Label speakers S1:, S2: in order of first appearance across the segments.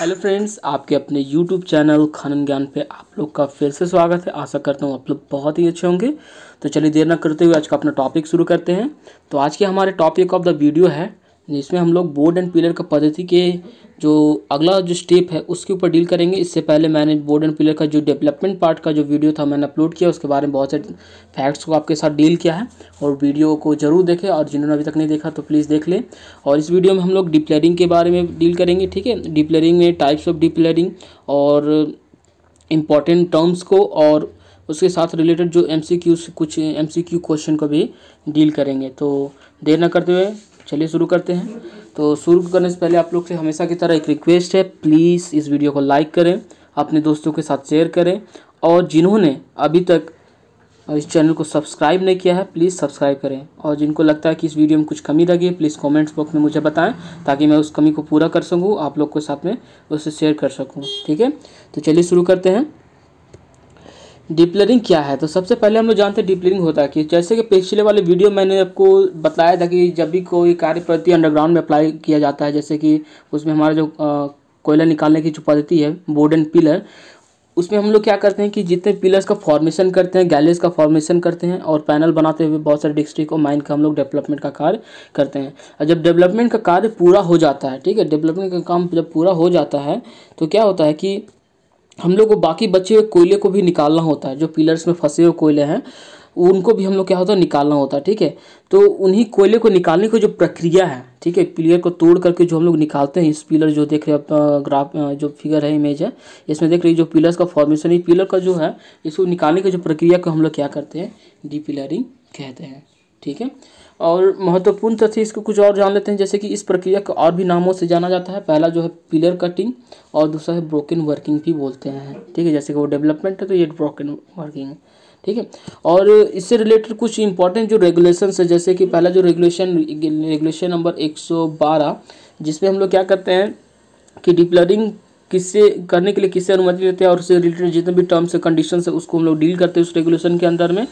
S1: Hello friends आपके अपने YouTube channel खनन ज्ञान पे आप लोग का फिर से स्वागत है आशा करता हूँ आप लोग बहुत ही अच्छे होंगे तो चलिए देर ना करते हुए आज का अपना टॉपिक शुरू करते हैं तो आज के हमारे टॉपिक ऑफ द वीडियो है इसमें हम लोग बोर्ड एंड पिलर का पद्धति के जो अगला जो स्टेप है उसके ऊपर डील करेंगे इससे पहले मैंने बोर्ड एंड पिलर का जो डेवलपमेंट पार्ट का जो वीडियो था मैंने अपलोड किया उसके बारे में बहुत सारे फैक्ट्स को आपके साथ डील किया है और वीडियो को ज़रूर देखें और जिन्होंने अभी तक नहीं देखा तो प्लीज़ देख लें और इस वीडियो में हम लोग डिप्लेयरिंग के बारे में डील करेंगे ठीक है डिप्लेयरिंग में टाइप्स ऑफ डिप्लेयरिंग और इम्पॉर्टेंट टर्म्स को और उसके साथ रिलेटेड जो एम कुछ एम क्वेश्चन को भी डील करेंगे तो देर ना करते हुए चलिए शुरू करते हैं तो शुरू करने से पहले आप लोग से हमेशा की तरह एक रिक्वेस्ट है प्लीज़ इस वीडियो को लाइक करें अपने दोस्तों के साथ शेयर करें और जिन्होंने अभी तक इस चैनल को सब्सक्राइब नहीं किया है प्लीज़ सब्सक्राइब करें और जिनको लगता है कि इस वीडियो में कुछ कमी लगी है प्लीज़ कमेंट्स बॉक्स में मुझे बताएं ताकि मैं उस कमी को पूरा कर सकूं आप लोग के साथ में उसे शेयर कर सकूं ठीक है तो चलिए शुरू करते हैं डिप्लरिंग क्या है तो सबसे पहले हम लोग जानते हैं डिप्लरिंग होता है कि जैसे कि पिछले वाले वीडियो मैंने आपको बताया था कि जब भी कोई कार्य प्रति अंडरग्राउंड में अप्लाई किया जाता है जैसे कि उसमें हमारा जो कोयला निकालने की जो पद्धति है बोर्ड एंड पिलर उसमें हम लोग क्या करते हैं कि जितने पिलर्स का फॉर्मेशन करते हैं गैलेज का फॉर्मेशन करते हैं और पैनल बनाते हुए बहुत सारे डिस्ट्रिक्ट और माइन का हम लोग डेवलपमेंट का कार्य करते हैं और जब डेवलपमेंट का कार्य पूरा हो जाता है ठीक है डेवलपमेंट का काम जब पूरा हो जाता है तो क्या होता है कि हम लोग को बाकी बचे हुए कोयले को भी निकालना होता है जो पिलर्स में फंसे हुए कोयले हैं उनको भी हम लोग क्या होता है निकालना होता है ठीक है तो उन्हीं कोयले को निकालने की जो प्रक्रिया है ठीक है पिलर को तोड़ करके जो हम लोग निकालते हैं इस पिलर जो देख रहे हैं ग्राफ जो फिगर है इमेज है इसमें देख रहे हैं जो पिलर्स का फॉर्मेशन पिलर का जो है इसको निकालने की जो प्रक्रिया को हम लोग क्या करते हैं डी पिलरिंग कहते हैं ठीक है और महत्वपूर्ण तथ्य इसको कुछ और जान लेते हैं जैसे कि इस प्रक्रिया को और भी नामों से जाना जाता है पहला जो है पिलर कटिंग और दूसरा है ब्रोकन वर्किंग भी बोलते हैं ठीक है जैसे कि वो डेवलपमेंट है तो ये ब्रोकन वर्किंग है ठीक है और इससे रिलेटेड कुछ इंपॉर्टेंट जो रेगुलेशन है जैसे कि पहला जो रेगुलेशन रेगुलेशन नंबर एक जिसमें हम लोग क्या करते हैं कि डिप्लरिंग किससे करने के लिए किससे अनुमति लेते हैं और उससे रिलेटेड जितने भी टर्म्स एंड कंडीशन है उसको हम लोग डील करते हैं उस रेगुलेशन के अंदर में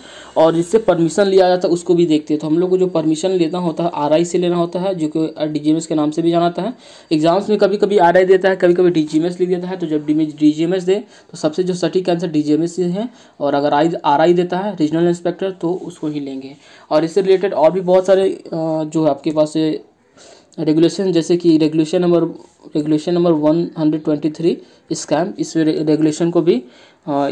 S1: और जिससे परमिशन लिया जाता है उसको भी देखते हैं तो हम लोग को जो परमिशन लेना होता है आर से लेना होता है जो कि डी के नाम से भी जाना है एग्जाम्स में कभी कभी आर देता है कभी कभी डी लिख देता है तो जब डी डी दे तो सबसे जो सटीक आंसर डी जी है और अगर आई आर देता है रीजनल इंस्पेक्टर तो उसको ही लेंगे और इससे रिलेटेड और भी बहुत सारे जो आपके पास रेगुलेशन जैसे कि regulation number regulation number one hundred twenty three स्कैम इस रेगुलेशन को भी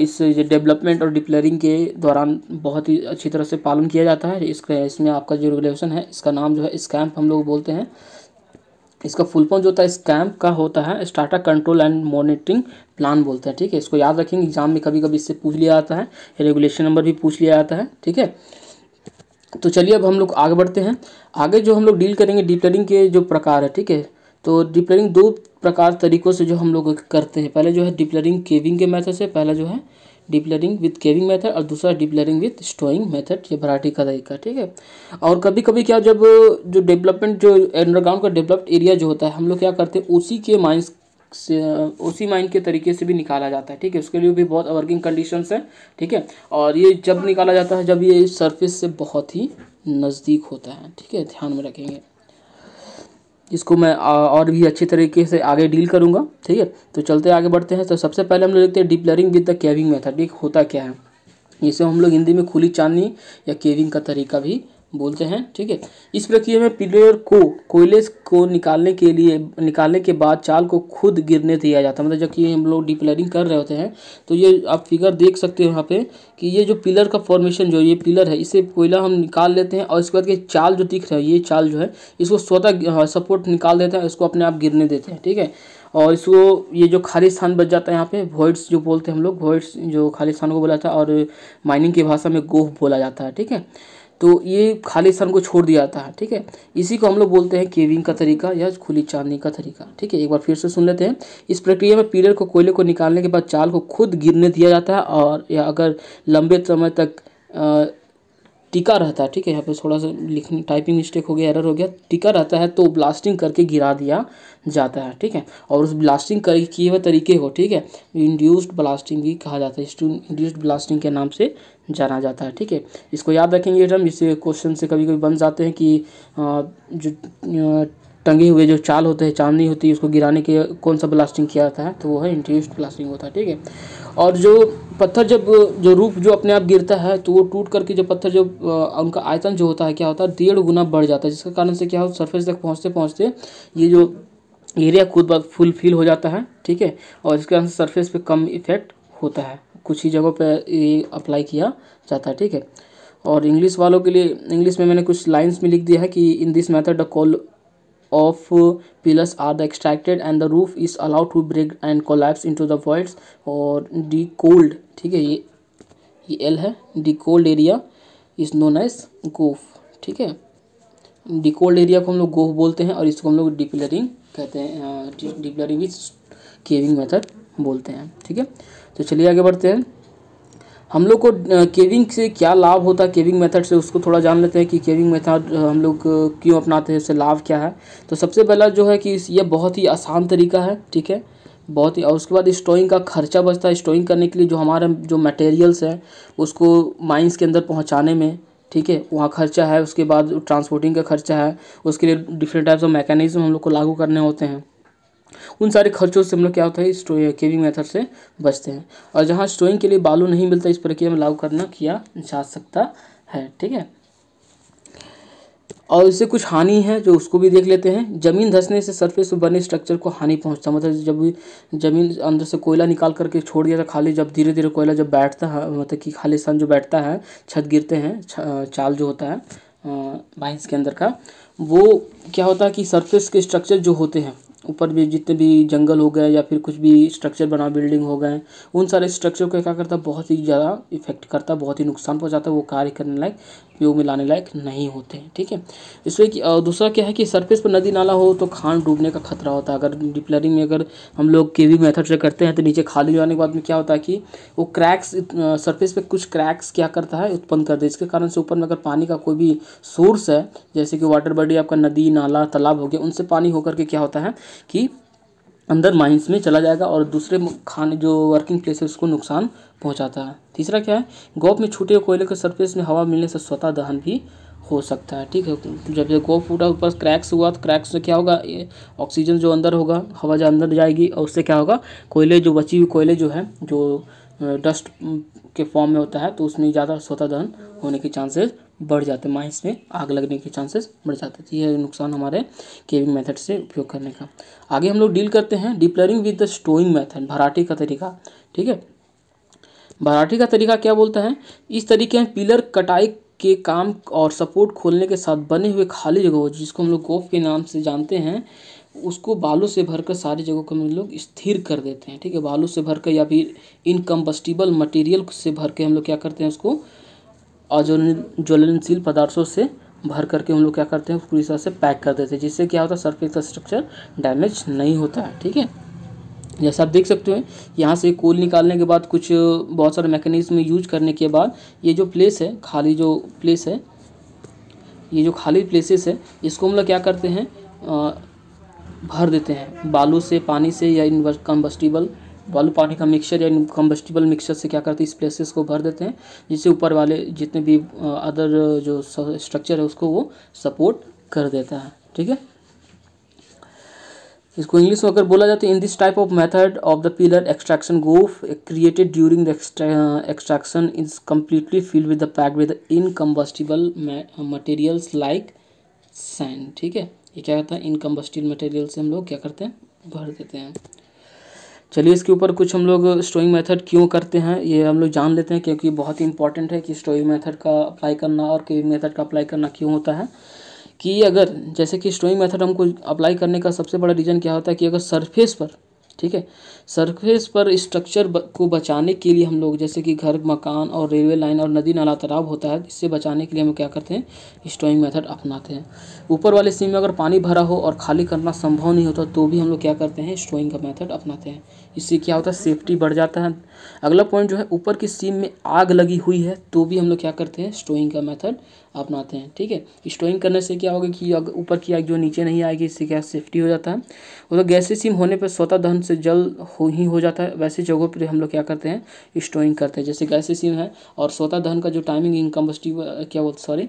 S1: इस डेवलपमेंट और डिप्लरिंग के दौरान बहुत ही अच्छी तरह से पालन किया जाता है इसका इसमें आपका जो रेगुलेशन है इसका नाम जो है स्कैम्प हम लोग बोलते हैं इसका फुल फॉर्म जो होता है स्कैम्प का होता है startup control and monitoring plan बोलते हैं ठीक है इसको याद रखेंगे एग्जाम में कभी कभी इससे पूछ लिया जाता है रेगुलेशन नंबर भी पूछ लिया जाता है ठीक है तो चलिए अब हम लोग आगे बढ़ते हैं आगे जो हम लोग डील करेंगे डीप लर्निंग के जो प्रकार है ठीक है तो डीप लर्निंग दो प्रकार तरीक़ों से जो हम लोग करते हैं पहले जो है डीप लर्निंग केविंग के मैथड से पहला जो है deep learning with caving method और दूसरा deep learning with stowing method ये वराइटी का तरीका ठीक है और कभी कभी क्या जब जो डेवलपमेंट जो अंडरग्राउंड का डेवलप्ड एरिया जो होता है हम लोग क्या करते हैं उसी के माइंस से उसी माइंड के तरीके से भी निकाला जाता है ठीक है उसके लिए भी बहुत वर्किंग कंडीशंस है ठीक है और ये जब निकाला जाता है जब ये सरफेस से बहुत ही नज़दीक होता है ठीक है ध्यान में रखेंगे इसको मैं और भी अच्छे तरीके से आगे डील करूँगा ठीक है तो चलते आगे बढ़ते हैं तो सबसे पहले हम लोग देखते हैं deep learning with the caving method ठीक होता क्या है इसे हम लोग हिंदी में खुली चांदनी या केविंग का तरीका भी बोलते हैं ठीक है इस प्रक्रिया में पिलर को कोयले को निकालने के लिए निकालने के बाद चाल को खुद गिरने दिया जाता है मतलब जबकि हम लोग डिप्लरिंग कर रहे होते हैं तो ये आप फिगर देख सकते हो यहाँ पे कि ये जो पिलर का फॉर्मेशन जो ये पिलर है इसे कोयला हम निकाल लेते हैं और इसके बाद ये चाल जो दिख रहा है ये चाल जो है इसको स्वतः सपोर्ट हाँ, निकाल देते हैं इसको अपने आप गिरने देते हैं ठीक है और इसको ये जो खाली स्थान बच जाता है यहाँ पे वॉइड्स जो बोलते हैं हम लोग वॉइड्स जो खाली स्थान को बोला जाता है और माइनिंग की भाषा में गोह बोला जाता है ठीक है तो ये खाली स्थान को छोड़ दिया जाता है ठीक है इसी को हम लोग बोलते हैं केविंग का तरीका या खुली चांदनी का तरीका ठीक है एक बार फिर से सुन लेते हैं इस प्रक्रिया में पीलर को कोयले को निकालने के बाद चाल को खुद गिरने दिया जाता है और या अगर लंबे समय तक टीका टिका रहता है ठीक है यहाँ पे थोड़ा सा लिखने टाइपिंग मिस्टेक हो गया एरर हो गया टिका रहता है तो ब्लास्टिंग करके गिरा दिया जाता है ठीक है और उस ब्लास्टिंग कर किए हुए तरीके को ठीक है इंड्यूस्ड ब्लास्टिंग भी कहा जाता है इंड्यूस्ड ब्लास्टिंग के नाम से जाना जाता है ठीक है इसको याद रखेंगे टर्म इससे क्वेश्चन से कभी कभी बन जाते हैं कि जो टंगे हुए जो चाल होते हैं चांदनी होती है उसको गिराने के कौन सा ब्लास्टिंग किया जाता है तो वो है इंट्यूस्ड ब्लास्टिंग होता है ठीक है और जो पत्थर जब जो रूप जो अपने आप गिरता है तो वो टूट करके जो पत्थर जो उनका आयतन जो होता है क्या होता है डेढ़ गुना बढ़ जाता है जिसके कारण से क्या हो सरफेस तक पहुँचते पहुँचते ये जो एरिया खुद फुलफिल हो जाता है ठीक है और इसके कारण सरफेस पे कम इफेक्ट होता है कुछ ही जगहों पे ये अप्लाई किया जाता है ठीक है और इंग्लिश वालों के लिए इंग्लिश में मैंने कुछ लाइन्स में लिख दिया है कि in this method the coal of are the the and the roof is allowed to break and and into the voids और डी कोल्ड ठीक है ये ये एल है decoaled area is known as goaf ठीक है decoaled area को हम लोग गोफ बोलते हैं और इसको हम लोग डिप्लरिंग कहते हैं डिप्लरिंग इज केविंग मेथड बोलते हैं ठीक है तो चलिए आगे बढ़ते हैं हम लोग को केविंग से क्या लाभ होता है केविंग मेथड से उसको थोड़ा जान लेते हैं कि केविंग मेथड हम लोग क्यों अपनाते हैं उससे लाभ क्या है तो सबसे पहला जो है कि ये बहुत ही आसान तरीका है ठीक है बहुत ही और उसके बाद स्टोइंग का खर्चा बचता है स्टोइंग करने के लिए जो हमारे जो मटेरियल्स हैं उसको माइंस के अंदर पहुँचाने में ठीक है वहाँ खर्चा है उसके बाद ट्रांसपोर्टिंग का खर्चा है उसके लिए डिफरेंट टाइप्स ऑफ मैकेनिज्म हम लोग को लागू करने होते हैं उन सारे खर्चों से हम लोग क्या होता है स्टो केविंग मेथड से बचते हैं और जहाँ स्टोइंग के लिए बालू नहीं मिलता इस प्रक्रिया में लागू करना किया जा सकता है ठीक है और इससे कुछ हानि है जो उसको भी देख लेते हैं ज़मीन धंसने से सरफेस पर बने स्ट्रक्चर को हानि पहुंचता मतलब जब ज़मीन अंदर से कोयला निकाल करके छोड़ दिया था खाली जब धीरे धीरे कोयला जब बैठता है मतलब कि खाली सन जो बैठता है छत गिरते हैं चाल जो होता है भैंस के अंदर का वो क्या होता है कि सरफेस के स्ट्रक्चर जो होते हैं ऊपर भी जितने भी जंगल हो गए या फिर कुछ भी स्ट्रक्चर बना बिल्डिंग हो गए उन सारे स्ट्रक्चर को क्या करता है बहुत ही ज़्यादा इफेक्ट करता है बहुत ही नुकसान पहुँचाता है वो कार्य करने लायक उपयोग में लाने लायक नहीं होते ठीक है इसलिए कि दूसरा क्या है कि सरफेस पर नदी नाला हो तो खान डूबने का खतरा होता है अगर डिप्लरिंग में अगर हम लोग केवी मेथड से करते हैं तो नीचे खाली जाने के बाद में क्या होता है कि वो क्रैक्स सरफेस पे कुछ क्रैक्स क्या करता है उत्पन्न कर दे इसके कारण से ऊपर में अगर पानी का कोई भी सोर्स है जैसे कि वाटर बॉडी आपका नदी नाला तालाब हो गया उनसे पानी होकर के क्या होता है कि अंदर माइंस में चला जाएगा और दूसरे खाने जो वर्किंग प्लेस है उसको नुकसान पहुंचाता है तीसरा क्या है गोप में छूटे कोयले के सरफेस में हवा मिलने से स्वतः दहन भी हो सकता है ठीक है जब जब गोप फूटा ऊपर क्रैक्स हुआ तो क्रैक्स से क्या होगा ऑक्सीजन जो अंदर होगा हवा जो अंदर जाएगी और उससे क्या होगा कोयले जो बची हुई कोयले जो है जो डस्ट के फॉर्म में होता है तो उसमें ज़्यादा स्वतः दहन होने के चांसेस बढ़ जाते हैं माइंस में आग लगने के चांसेस बढ़ जाते हैं तो यह नुकसान हमारे केविंग मेथड से उपयोग करने का आगे हम लोग डील करते हैं depillaring with the stowing method भराठी का तरीका ठीक है भराठी का तरीका क्या बोलता है इस तरीके में पिलर कटाई के काम और सपोर्ट खोलने के साथ बने हुए खाली जगह जिसको हम लोग गोफ के नाम से जानते हैं उसको बालू से भरकर सारी जगह को हम लोग स्थिर कर देते हैं ठीक है बालू से भरकर या फिर इनकम्बस्टिबल मटेरियल से भर के हम लोग क्या करते हैं उसको ज्वलनशील पदार्थों से भर करके हम लोग क्या करते हैं पूरी तरह से पैक कर देते हैं जिससे क्या होता है सरफेस का स्ट्रक्चर डैमेज नहीं होता है ठीक है जैसा आप देख सकते हो यहाँ से कोल निकालने के बाद कुछ बहुत सारे मैकेनिज्म यूज करने के बाद ये जो प्लेस है खाली जो प्लेस है ये जो खाली प्लेसेस है इसको हम लोग क्या करते हैं भर देते हैं बालू से पानी से या इन कम्बस्टिबल बालू पानी का मिक्सचर या कम्बस्टिबल मिक्सचर से क्या करते हैं इस प्लेसेस को भर देते हैं जिससे ऊपर वाले जितने भी अदर जो स्ट्रक्चर है उसको वो सपोर्ट कर देता है ठीक है इसको इंग्लिश में अगर बोला जाए तो in this type of method of the pillar extraction goaf created during the extraction is completely filled with the pack with incombustible materials like sand ठीक है ये क्या होता है इनकम्बस्टिल मटेरियल से हम लोग क्या करते हैं भर देते हैं चलिए इसके ऊपर कुछ हम लोग स्टोइंग मेथड क्यों करते हैं ये हम लोग जान लेते हैं क्योंकि बहुत ही इंपॉर्टेंट है कि स्टोइंग मेथड का अप्लाई करना और केविंग मेथड का अप्लाई करना क्यों होता है कि अगर जैसे कि स्टोइंग मेथड हमको अप्लाई करने का सबसे बड़ा रीज़न क्या होता है कि अगर सरफेस पर ठीक है सरफेस पर स्ट्रक्चर को बचाने के लिए हम लोग जैसे कि घर मकान और रेलवे लाइन और नदी नाला तालाब होता है इससे बचाने के लिए हम क्या करते हैं स्टोइंग मेथड अपनाते हैं ऊपर वाले सीम में अगर पानी भरा हो और खाली करना संभव नहीं होता तो भी हम लोग क्या करते हैं स्टोइंग का मेथड अपनाते हैं इससे क्या होता है सेफ्टी बढ़ जाता है अगला पॉइंट जो है ऊपर की सीम में आग लगी हुई है तो भी हम लोग क्या करते हैं स्टोइंग का मेथड अपनाते हैं ठीक है स्टोइंग करने से क्या होगा कि ऊपर की आग जो नीचे नहीं आएगी इससे क्या सेफ्टी हो जाता है तो गैसी सीम होने पर स्वतः धन से से जल्द हो ही हो जाता है वैसे जगहों पर हम लोग क्या करते हैं स्टोरिंग करते हैं जैसे गैसे स्कीम है और स्वतः दहन का जो टाइमिंग इनकम्बस्टिव क्या बोलते सॉरी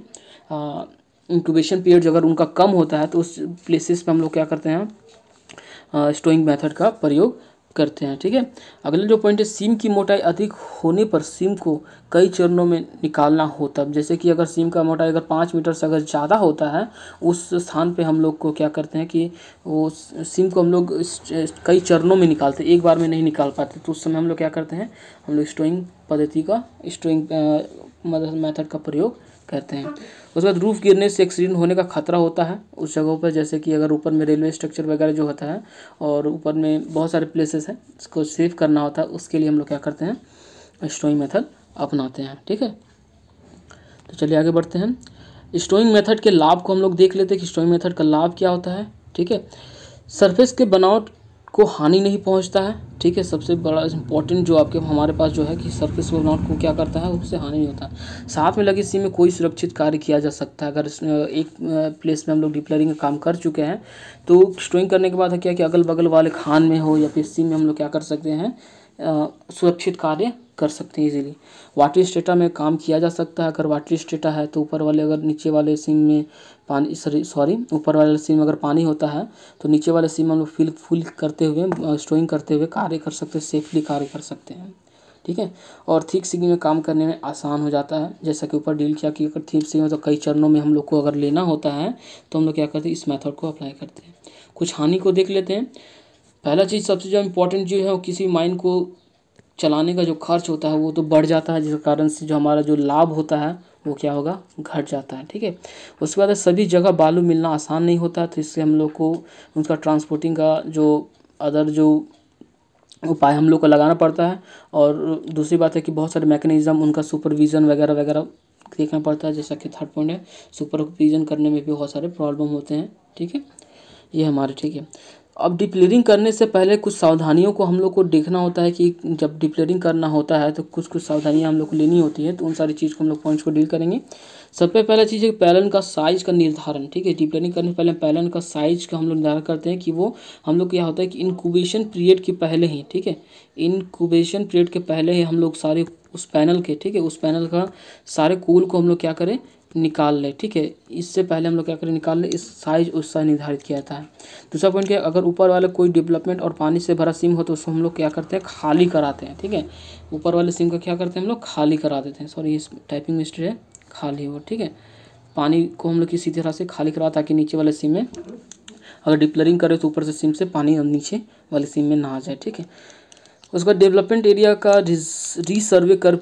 S1: इंक्यूबेशन पीरियड अगर उनका कम होता है तो उस प्लेसेस पे हम लोग क्या करते हैं स्टोइंग मेथड का प्रयोग करते हैं ठीक है अगला जो पॉइंट है सीम की मोटाई अधिक होने पर सीम को कई चरणों में निकालना होता है जैसे कि अगर सीम का मोटाई अगर पाँच मीटर से अगर ज़्यादा होता है उस स्थान पे हम लोग को क्या करते हैं कि वो सीम को हम लोग कई चरणों में निकालते एक बार में नहीं निकाल पाते तो उस समय हम लोग क्या करते हैं हम लोग स्टोइंग पद्धति का स्टोइंग मैथड मतलब का प्रयोग कहते हैं उसके बाद रूफ गिरने से एक्सीडेंट होने का खतरा होता है उस जगहों पर जैसे कि अगर ऊपर में रेलवे स्ट्रक्चर वगैरह जो होता है और ऊपर में बहुत सारे प्लेसेस हैं इसको सेव करना होता है उसके लिए हम लोग क्या करते हैं स्टोइंग मेथड अपनाते हैं ठीक है तो चलिए आगे बढ़ते हैं स्टोइंग मेथड के लाभ को हम लोग देख लेते हैं कि स्टोइंग मेथड का लाभ क्या होता है ठीक है सरफेस के बनावट को हानि नहीं पहुंचता है ठीक है सबसे बड़ा इंपॉर्टेंट जो आपके हमारे पास जो है कि सरफेस नॉट को क्या करता है उससे हानि नहीं होता साथ में लगी सी में कोई सुरक्षित कार्य किया जा सकता है अगर एक प्लेस में हम लोग डिप्लरिंग का काम कर चुके हैं तो स्टोइंग करने के बाद क्या कि अगल बगल वाले खान में हो या फिर सी में हम लोग क्या कर सकते हैं सुरक्षित कार्य कर सकते हैं इजीली वाटर स्टेटा में काम किया जा सकता है अगर वाटर स्टेटा है तो ऊपर वाले अगर नीचे वाले सिम में पानी सॉरी सॉरी ऊपर वाले सिम में अगर पानी होता है तो नीचे वाले सिम हम लोग फिल फुल करते हुए स्टोरिंग करते हुए कार्य कर सकते हैं सेफली कार्य कर सकते हैं ठीक है और थीक सिगी में काम करने में आसान हो जाता है जैसा कि ऊपर डील किया कि अगर थीक सिगी में तो कई चरणों में हम लोग को अगर लेना होता है तो हम लोग क्या करते हैं इस मेथड को अप्लाई करते हैं कुछ हानि को देख लेते हैं पहला चीज़ सबसे जो इम्पोर्टेंट जो है वो किसी माइंड को चलाने का जो खर्च होता है वो तो बढ़ जाता है जिस कारण से जो हमारा जो लाभ होता है वो क्या होगा घट जाता है ठीक है उसके बाद सभी जगह बालू मिलना आसान नहीं होता तो इससे हम लोग को उनका ट्रांसपोर्टिंग का जो अदर जो उपाय हम लोग को लगाना पड़ता है और दूसरी बात है कि बहुत सारे मैकेनिज़्म उनका सुपरविज़न वगैरह वगैरह देखना पड़ता है जैसा कि थर्ड पॉइंट है सुपरविज़न करने में भी बहुत सारे प्रॉब्लम होते हैं ठीक है ये हमारे ठीक है अब डिप्लेयरिंग करने से पहले कुछ सावधानियों को हम लोग को देखना होता है कि जब डिप्लेयरिंग करना होता है तो कुछ कुछ सावधानियाँ हम लोग को लेनी होती हैं तो उन सारी चीज़ को हम लोग पॉइंट्स को डील करेंगे सबसे पहला चीज़ है पैलन का साइज़ का निर्धारण ठीक है डिप्लेयरिंग करने से पहले पैलन का साइज़ का हम लोग निर्धारण करते हैं कि वो हम लोग क्या होता है कि इनकूबेशन पीरियड के पहले ही ठीक है इनकूबेशन पीरियड के पहले ही हम लोग सारे उस पैनल के ठीक है उस पैनल का सारे कूल को हम लोग क्या करें निकाल लें ठीक है इससे पहले हम लोग क्या करें निकाल लें इस साइज उसका निर्धारित किया जाता है दूसरा पॉइंट क्या अगर ऊपर वाले कोई डेवलपमेंट और पानी से भरा सिम हो तो उसको हम लोग क्या करते हैं खाली कराते हैं ठीक है ऊपर वाले सिम का क्या करते हैं हम लोग खाली करा देते हैं सॉरी इस टाइपिंग मिस्टेक है खाली हो ठीक है पानी को हम लोग किसी तरह से खाली करा ताकि नीचे वाले सिम में अगर डिप्लरिंग करें तो ऊपर से सिम से पानी और नीचे वाले सिम में ना आ जाए ठीक है उसके बाद डेवलपमेंट एरिया का रिसर्वे कर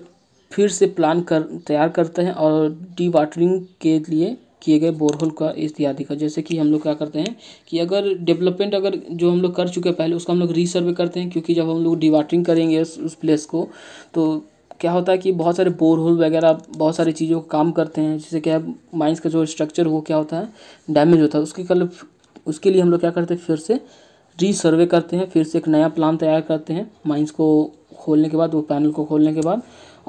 S1: फिर से प्लान कर तैयार करते हैं और डी वाटरिंग के लिए किए गए बोरहोल का इत्यादि का जैसे कि हम लोग क्या करते हैं कि अगर डेवलपमेंट अगर जो हम लोग कर चुके हैं पहले उसका हम लोग रीसर्वे करते हैं क्योंकि जब हम लोग डी वाटरिंग करेंगे उस, उस प्लेस को तो क्या होता है कि बहुत सारे बोरहोल वगैरह बहुत सारी चीज़ों का काम करते हैं जैसे क्या माइंस का जो स्ट्रक्चर वो क्या होता है डैमेज होता है उसके कल उसके लिए हम लोग क्या करते हैं फिर से रीसर्वे करते हैं फिर से एक नया प्लान तैयार करते हैं माइंस को खोलने के बाद वो पैनल को खोलने के बाद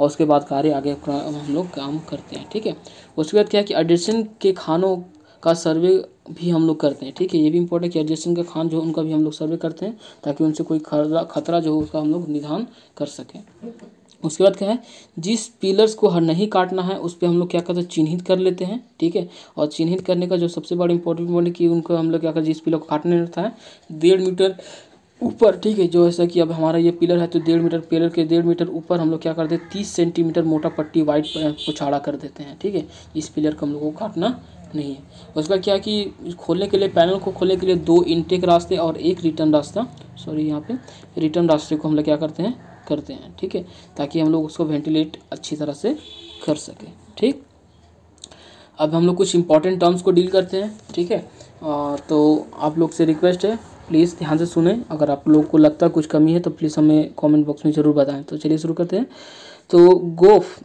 S1: और उसके बाद कार्य आगे हम लोग काम करते हैं ठीक है उसके बाद क्या है कि एडिशन के खानों का सर्वे भी हम लोग करते हैं ठीक है ये भी इम्पोर्टेंट कि एडजेसन का खान जो है उनका भी हम लोग सर्वे करते हैं ताकि उनसे कोई खतरा खतरा जो हो उसका हम लोग निधान कर सकें उसके बाद क्या है जिस पिलर्स को हर नहीं काटना है उस पर हम लोग क्या करते हैं चिन्हित कर लेते हैं ठीक है और चिन्हित करने का जो सबसे बड़ा इम्पोर्टेंट पॉइंट है कि उनको हम लोग क्या करते हैं जिस पिलर को काटने रहता है डेढ़ मीटर ऊपर ठीक है जो ऐसा कि अब हमारा ये पिलर है तो डेढ़ मीटर पिलर के डेढ़ मीटर ऊपर हम लोग क्या कर हैं तीस सेंटीमीटर मोटा पट्टी वाइट पुछाड़ा कर देते हैं ठीक है इस पिलर को हम लोग को काटना नहीं है उसका क्या है कि खोलने के लिए पैनल को खोलने के लिए दो इनटेक रास्ते और एक रिटर्न रास्ता सॉरी यहाँ पे रिटर्न रास्ते को हम लोग क्या करते हैं करते हैं ठीक है ताकि हम लोग उसको वेंटिलेट अच्छी तरह से कर सकें ठीक अब हम लोग कुछ इंपॉर्टेंट टर्म्स को डील करते हैं ठीक है आ, तो आप लोग से रिक्वेस्ट है प्लीज़ ध्यान से सुने अगर आप लोगों को लगता है कुछ कमी है तो प्लीज़ हमें कमेंट बॉक्स में ज़रूर बताएं तो चलिए शुरू करते हैं तो गोफ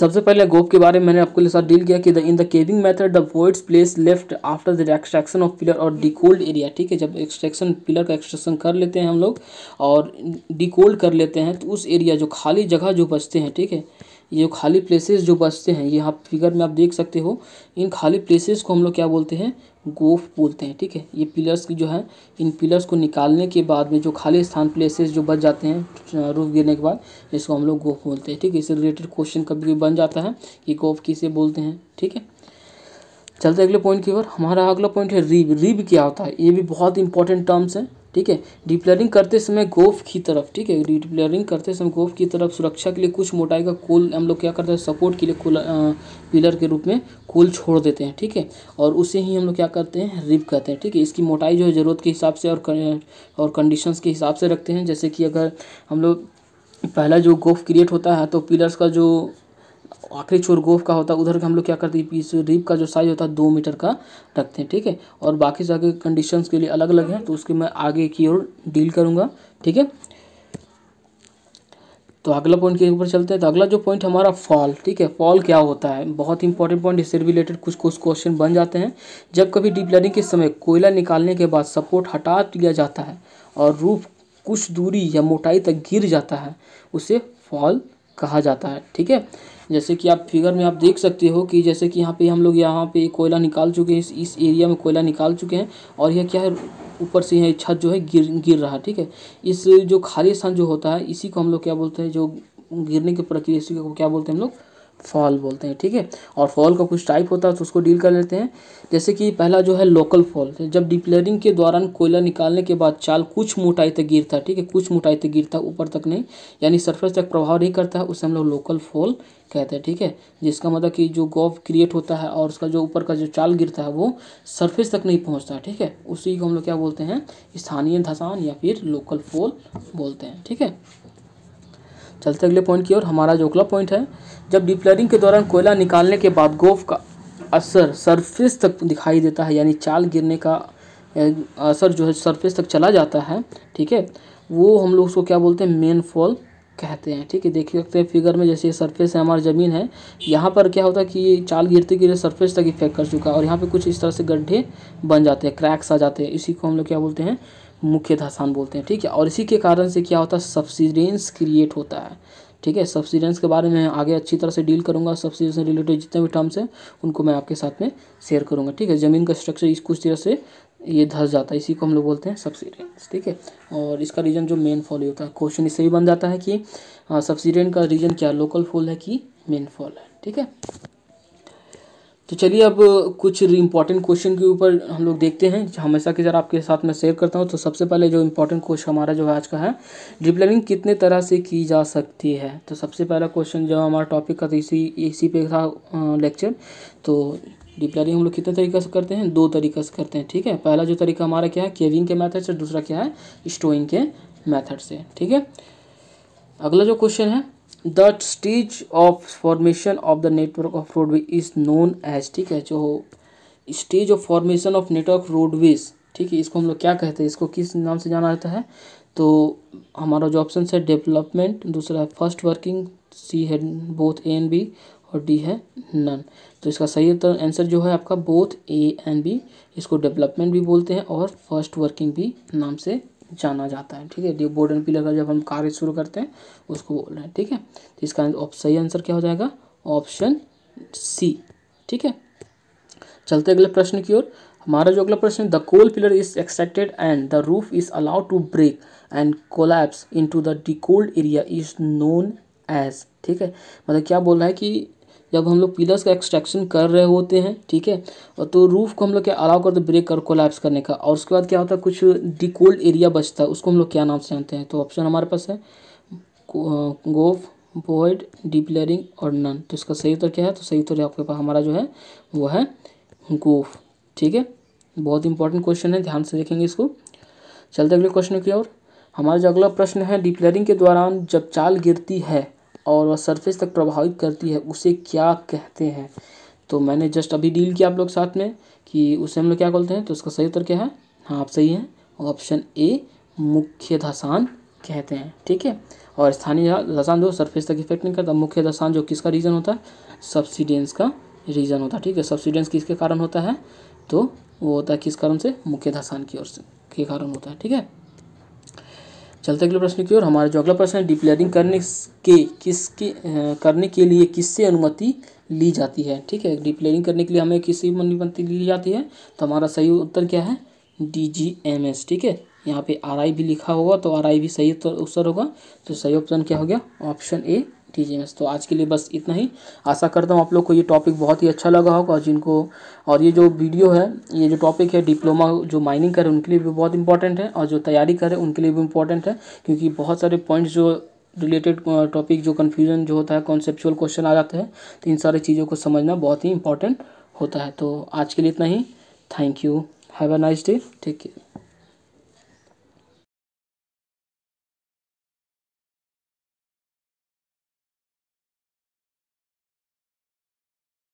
S1: सबसे पहले गोफ के बारे में मैंने आपके साथ डील किया कि the in the caving method the words place left after the extraction of pillar और डिकोल्ड एरिया ठीक है जब एक्सट्रैक्शन पिलर का एक्सट्रैक्शन कर लेते हैं हम लोग और डिकोल्ड कर लेते हैं तो उस एरिया जो खाली जगह जो बचते हैं ठीक है थीके? ये खाली प्लेसेस जो बचते हैं ये आप फिगर में आप देख सकते हो इन खाली प्लेसेस को हम लोग क्या बोलते हैं गोफ बोलते हैं ठीक है ये पिलर्स की जो है इन पिलर्स को निकालने के बाद में जो खाली स्थान प्लेसेस जो बच जाते हैं रूफ गिरने के बाद इसको हम लोग गोफ बोलते हैं ठीक है इससे रिलेटेड क्वेश्चन कभी भी बन जाता है कि गोफ किसे बोलते हैं ठीक है चलते अगले पॉइंट की ओर हमारा अगला पॉइंट है रीब रीब क्या होता है ये भी बहुत इंपॉर्टेंट टर्म्स है ठीक है डिप्लेयरिंग करते समय गोफ की तरफ ठीक है डिप्लेयरिंग करते समय गोफ की तरफ सुरक्षा के लिए कुछ मोटाई का कोल हम लोग क्या करते हैं सपोर्ट के लिए कोल पिलर के रूप में कोल छोड़ देते हैं ठीक है और उसे ही हम लोग क्या करते हैं रिप कहते हैं ठीक है इसकी मोटाई जो है ज़रूरत के हिसाब से और और कंडीशन के हिसाब से रखते हैं जैसे कि अगर हम लोग पहला जो गोफ क्रिएट होता है तो पिलर्स का जो आखिरी छोर गोफ का होता है उधर हम लोग क्या करते हैं इस रिप का जो साइज़ होता है दो मीटर का रखते हैं ठीक है और बाकी सारे कंडीशंस के लिए अलग अलग हैं तो उसके मैं आगे की ओर डील करूँगा ठीक है तो अगला पॉइंट के ऊपर चलते हैं तो अगला जो पॉइंट हमारा फॉल ठीक है फॉल क्या होता है बहुत इंपॉर्टेंट पॉइंट इससे रिलेटेड कुछ कुछ क्वेश्चन बन जाते हैं जब कभी डीप लर्निंग के समय कोयला निकालने के बाद सपोर्ट हटा दिया जाता है और रूफ कुछ दूरी या मोटाई तक गिर जाता है उसे फॉल कहा जाता है ठीक है जैसे कि आप फिगर में आप देख सकते हो कि जैसे कि यहाँ पे हम लोग यहाँ पे कोयला निकाल चुके हैं इस इस एरिया में कोयला निकाल चुके हैं और यह क्या है ऊपर से यह छत जो है गिर गिर रहा है ठीक है इस जो खाली स्थान जो होता है इसी को हम लोग क्या बोलते हैं जो गिरने की प्रक्रिया इसी को क्या बोलते हैं हम लोग फॉल बोलते हैं ठीक है और फॉल का कुछ टाइप होता है तो उसको डील कर लेते हैं जैसे कि पहला जो है लोकल फॉल जब डिप्लेयरिंग के दौरान कोयला निकालने के बाद चाल कुछ मोटाई तक गिरता है ठीक है कुछ मोटाई तक गिरता है ऊपर तक नहीं यानी सरफेस तक प्रभाव नहीं करता है उसे हम लोग लोकल फॉल कहते हैं ठीक है जिसका मतलब कि जो गॉफ क्रिएट होता है और उसका जो ऊपर का जो चाल गिरता है वो सरफेस तक नहीं पहुँचता है ठीक है उसी को हम लोग क्या बोलते हैं स्थानीय धसान या फिर लोकल फॉल बोलते हैं ठीक है चलते अगले पॉइंट की ओर हमारा जो अगला पॉइंट है जब डिप्लरिंग के दौरान कोयला निकालने के बाद गोफ का असर सरफेस तक दिखाई देता है यानी चाल गिरने का असर जो है सरफेस तक चला जाता है ठीक है वो हम लोग उसको क्या बोलते हैं मेन फॉल कहते हैं ठीक है देख सकते हैं फिगर में जैसे सरफेस है हमारी ज़मीन है यहाँ पर क्या होता है कि चाल गिरते गिरते सरफेस तक इफेक्ट कर चुका है और यहाँ पे कुछ इस तरह से गड्ढे बन जाते हैं क्रैक्स आ जाते हैं इसी को हम लोग क्या बोलते हैं मुख्य स्थान बोलते हैं ठीक है और इसी के कारण से क्या होता है सब्सिडेंस क्रिएट होता है ठीक है सब्सिडेंस के बारे में आगे अच्छी तरह से डील करूँगा सब्सिडेंस से रिलेटेड जितने भी टर्म्स हैं उनको मैं आपके साथ में शेयर करूँगा ठीक है ज़मीन का स्ट्रक्चर इस कुछ तरह से ये धस जाता है इसी को हम लोग बोलते हैं सब्सिडेंस ठीक है और इसका रीज़न जो मेन फॉल होता है क्वेश्चन इससे ही बन जाता है कि सब्सिडेंट हाँ, का रीज़न क्या लोकल फॉल है कि मेन फॉल है ठीक है तो चलिए अब कुछ इंपॉर्टेंट क्वेश्चन के ऊपर हम लोग देखते हैं हमेशा की जरा आपके साथ मैं शेयर करता हूँ तो सबसे पहले जो इम्पोर्टेंट क्वेश्चन हमारा जो है आज का है डीप लर्निंग कितने तरह से की जा सकती है तो सबसे पहला क्वेश्चन जो हमारा टॉपिक का था तो इसी इसी पे था लेक्चर तो डीप लर्निंग हम लोग कितने तरीके से करते हैं दो तरीके से करते हैं ठीक है पहला जो तरीका हमारा क्या है केविंग के मैथड से दूसरा क्या है स्टोइंग के मैथड से ठीक है अगला जो क्वेश्चन है the stage of formation of the network of roadway is known as ठीक है जो stage of formation of network roadways ठीक है इसको हम लोग क्या कहते हैं इसको किस नाम से जाना जाता है तो हमारा जो ऑप्शन है डेवलपमेंट दूसरा है फर्स्ट वर्किंग सी है बोथ ए एंड बी और डी है नन तो इसका सही उत्तर आंसर जो है आपका बोथ ए एंड बी इसको डेवलपमेंट भी बोलते हैं और फर्स्ट वर्किंग भी नाम से जाना जाता है ठीक है ये बोर्डन पिलर का जब हम कार्य शुरू करते हैं उसको बोल रहे हैं ठीक है तो इसका सही आंसर क्या हो जाएगा ऑप्शन सी ठीक है चलते अगले प्रश्न की ओर हमारा जो अगला प्रश्न है the coal pillar is extracted and the roof is allowed to break and collapse into the decoaled area is known as ठीक है मतलब क्या बोल रहा है कि जब हम लोग पिलर्स का एक्सट्रैक्शन कर रहे होते हैं ठीक है तो रूफ़ को हम लोग क्या अलाउ करते ब्रेक कर कोलैप्स करने का और उसके बाद क्या होता है कुछ डिकोल्ड एरिया बचता है उसको हम लोग क्या नाम से जानते हैं तो ऑप्शन हमारे पास है गोफ वॉइड डिप्लेयरिंग और नन तो इसका सही उत्तर क्या है तो सही उत्तर आपके पास हमारा जो है वो है गोफ ठीक है बहुत इंपॉर्टेंट क्वेश्चन है ध्यान से देखेंगे इसको चलते अगले क्वेश्चन की ओर हमारा जो अगला प्रश्न है डिप्लेयरिंग के दौरान जब चाल गिरती है और वह सरफेस तक प्रभावित करती है उसे क्या कहते हैं तो मैंने जस्ट अभी डील किया आप लोग साथ में कि उसे हम लोग क्या बोलते हैं तो उसका सही उत्तर क्या है हाँ आप सही हैं ऑप्शन ए मुख्य धसान कहते हैं ठीक है और स्थानीय धसान जो सरफेस तक इफेक्ट नहीं करता मुख्य धसान जो किसका रीज़न होता है सब्सिडेंस का रीज़न होता है ठीक है सब्सिडेंस किसके कारण होता है तो वो होता है किस कारण से मुख्य धसान की ओर से के कारण होता है ठीक है चलते अगले प्रश्न की ओर हमारा जो अगला प्रश्न है डिप्लेयरिंग करने के किसके करने के लिए किससे अनुमति ली जाती है ठीक है डिप्लेयरिंग करने के लिए हमें किसी अनुमति ली जाती है तो हमारा सही उत्तर क्या है डी जी एम एस ठीक है यहाँ पे आर आई भी लिखा होगा तो आर आई भी सही उत्तर होगा तो सही ऑप्शन क्या हो गया ऑप्शन ए टीचिंग्स तो आज के लिए बस इतना ही आशा करता हूँ आप लोग को ये टॉपिक बहुत ही अच्छा लगा होगा और जिनको और ये जो वीडियो है ये जो टॉपिक है डिप्लोमा जो माइनिंग करें उनके लिए भी बहुत इंपॉर्टेंट है और जो तैयारी करें उनके लिए भी इंपॉर्टेंट है क्योंकि बहुत सारे पॉइंट्स जो रिलेटेड टॉपिक जो कन्फ्यूजन जो होता है कॉन्सेप्चुअल क्वेश्चन आ जाते हैं तो इन सारी चीज़ों को समझना बहुत ही इंपॉर्टेंट होता है तो आज के लिए इतना ही thank you have a nice day take care